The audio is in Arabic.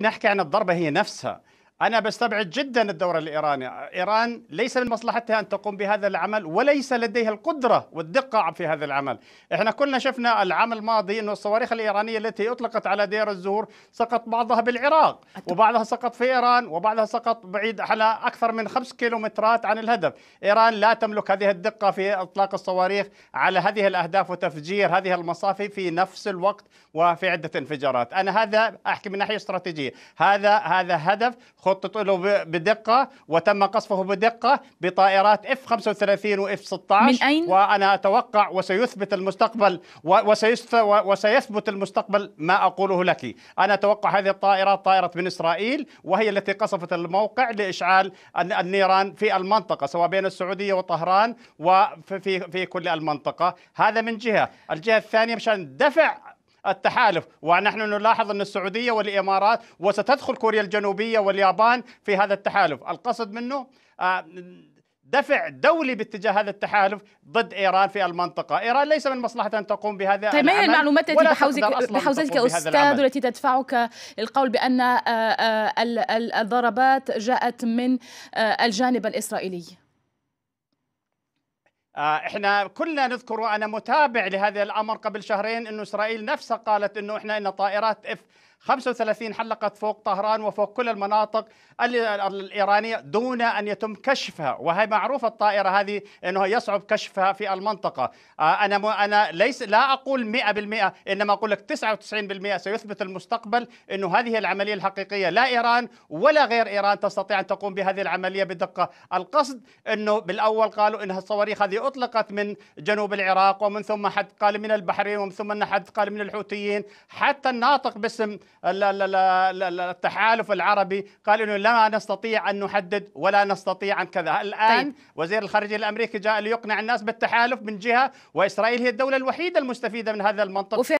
نحكي عن الضربة هي نفسها أنا بستبعد جدا الدور الإيراني إيران ليس من مصلحتها أن تقوم بهذا العمل وليس لديها القدرة والدقة في هذا العمل إحنا كلنا شفنا العام الماضي أن الصواريخ الإيرانية التي أطلقت على دير الزور سقط بعضها بالعراق وبعضها سقط في إيران وبعضها سقط بعيد على أكثر من خمس كيلومترات عن الهدف إيران لا تملك هذه الدقة في إطلاق الصواريخ على هذه الأهداف وتفجير هذه المصافي في نفس الوقت وفي عدة انفجارات أنا هذا أحكي من ناحية استراتيجية هذا هذا هدف خطط له بدقه وتم قصفه بدقه بطائرات اف 35 واف 16 من أين؟ وانا اتوقع وسيثبت المستقبل وسيثبت المستقبل ما اقوله لك انا اتوقع هذه الطائرات طائره من اسرائيل وهي التي قصفت الموقع لاشعال النيران في المنطقه سواء بين السعوديه وطهران وفي في كل المنطقه هذا من جهه الجهه الثانيه مشان دفع التحالف ونحن نلاحظ أن السعودية والإمارات وستدخل كوريا الجنوبية واليابان في هذا التحالف القصد منه آه، دفع دولي باتجاه هذا التحالف ضد ايران في المنطقه، ايران ليس من مصلحتها ان تقوم بهذا طيب العمل طيب المعلومات التي بحوزك بحوزتك استاذ والتي تدفعك القول بان آه، آه، الضربات جاءت من الجانب الاسرائيلي؟ آه، احنا كلنا نذكر وانا متابع لهذا الامر قبل شهرين انه اسرائيل نفسها قالت انه احنا ان طائرات اف 35 حلقة فوق طهران وفوق كل المناطق الإيرانية دون أن يتم كشفها وهي معروفة الطائرة هذه أنه يصعب كشفها في المنطقة آه، أنا أنا ليس لا أقول 100% إنما أقول لك 99% سيثبت المستقبل أنه هذه العملية الحقيقية لا إيران ولا غير إيران تستطيع أن تقوم بهذه العملية بدقة القصد أنه بالأول قالوا أنها الصواريخ هذه أطلقت من جنوب العراق ومن ثم حد قال من البحرين ومن ثم حد قال من الحوثيين حتى الناطق باسم التحالف العربي قال انه لا نستطيع ان نحدد ولا نستطيع ان كذا الان طيب. وزير الخارجيه الامريكي جاء ليقنع الناس بالتحالف من جهه واسرائيل هي الدوله الوحيده المستفيده من هذا المنطق